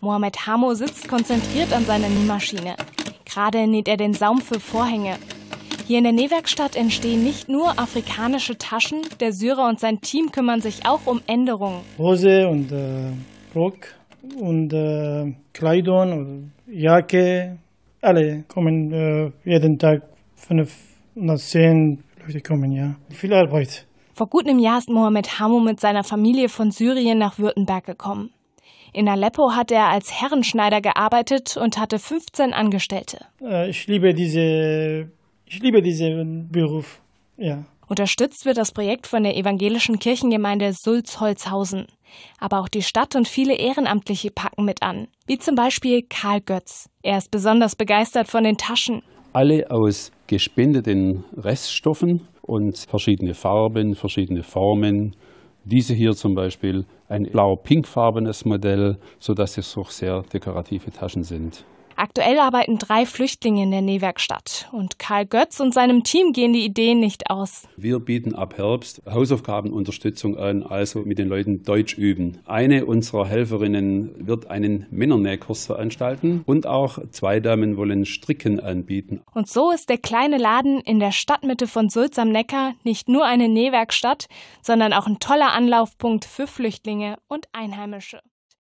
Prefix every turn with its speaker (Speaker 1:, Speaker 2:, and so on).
Speaker 1: Mohamed Hamo sitzt konzentriert an seiner Nähmaschine. Gerade näht er den Saum für Vorhänge. Hier in der Nähwerkstatt entstehen nicht nur afrikanische Taschen, der Syrer und sein Team kümmern sich auch um Änderungen.
Speaker 2: Hose und äh, Rock und äh, Kleidung, Jacke, alle kommen äh, jeden Tag fünf oder zehn Leute kommen, ja. Viel Arbeit.
Speaker 1: Vor gut einem Jahr ist Mohamed Hamu mit seiner Familie von Syrien nach Württemberg gekommen. In Aleppo hat er als Herrenschneider gearbeitet und hatte 15 Angestellte.
Speaker 2: Äh, ich liebe, diese, ich liebe diesen Beruf. Ja.
Speaker 1: Unterstützt wird das Projekt von der evangelischen Kirchengemeinde Sulz-Holzhausen. Aber auch die Stadt und viele Ehrenamtliche packen mit an, wie zum Beispiel Karl Götz. Er ist besonders begeistert von den Taschen.
Speaker 3: Alle aus gespendeten Reststoffen und verschiedene Farben, verschiedene Formen. Diese hier zum Beispiel ein blau-pinkfarbenes Modell, sodass es auch sehr dekorative Taschen sind.
Speaker 1: Aktuell arbeiten drei Flüchtlinge in der Nähwerkstatt und Karl Götz und seinem Team gehen die Ideen nicht aus.
Speaker 3: Wir bieten ab Herbst Hausaufgabenunterstützung an, also mit den Leuten Deutsch üben. Eine unserer Helferinnen wird einen Männernähkurs veranstalten und auch zwei Damen wollen Stricken anbieten.
Speaker 1: Und so ist der kleine Laden in der Stadtmitte von Sulz am Neckar nicht nur eine Nähwerkstatt, sondern auch ein toller Anlaufpunkt für Flüchtlinge und Einheimische.